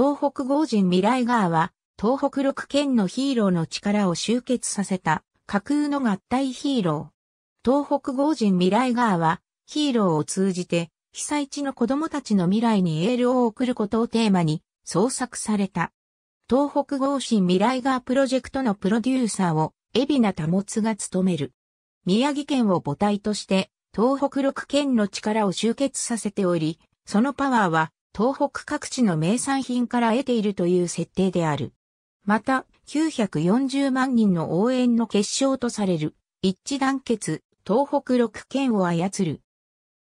東北豪人未来側は、東北6県のヒーローの力を集結させた架空の合体ヒーロー。東北豪人未来側は、ヒーローを通じて、被災地の子供たちの未来にエールを送ることをテーマに創作された。東北豪神未来側プロジェクトのプロデューサーを、海老名保が務める。宮城県を母体として、東北6県の力を集結させており、そのパワーは東北各地の名産品から得ているという設定である。また、940万人の応援の結晶とされる、一致団結、東北6県を操る。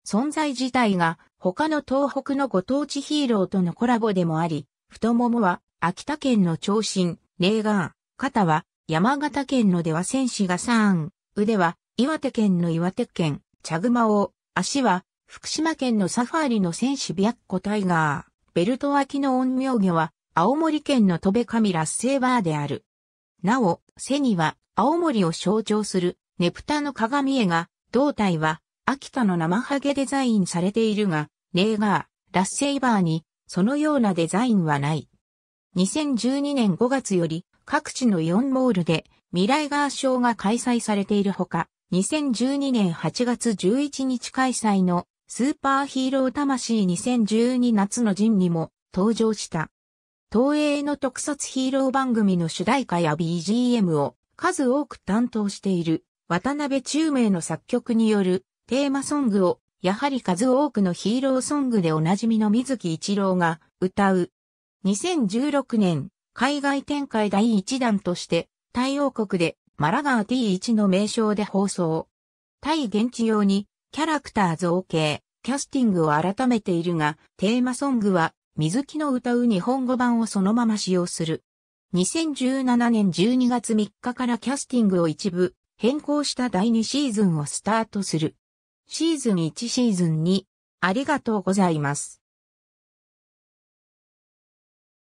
存在自体が他の東北のご当地ヒーローとのコラボでもあり、太ももは秋田県の長身、霊眼、肩は山形県のでは戦士が3、腕は岩手県の岩手県、茶熊を、足は福島県のサファーリの戦士白子タイガー、ベルト脇の音陽魚は、青森県の戸部神ラッセーバーである。なお、背には、青森を象徴する、ネプタの鏡絵が、胴体は、秋田の生ハゲデザインされているが、レーガー、ラッセイバーに、そのようなデザインはない。2012年5月より、各地のイオンモールで、未来ガー賞が開催されているほか、2012年8月11日開催のスーパーヒーロー魂2012夏の陣にも登場した。東映の特撮ヒーロー番組の主題歌や BGM を数多く担当している渡辺中明の作曲によるテーマソングをやはり数多くのヒーローソングでおなじみの水木一郎が歌う。2016年海外展開第1弾として太陽王国でマラガー T1 の名称で放送。タイ現地用にキャラクター造形、キャスティングを改めているが、テーマソングは、水木の歌う日本語版をそのまま使用する。2017年12月3日からキャスティングを一部変更した第2シーズンをスタートする。シーズン1シーズン2、ありがとうございます。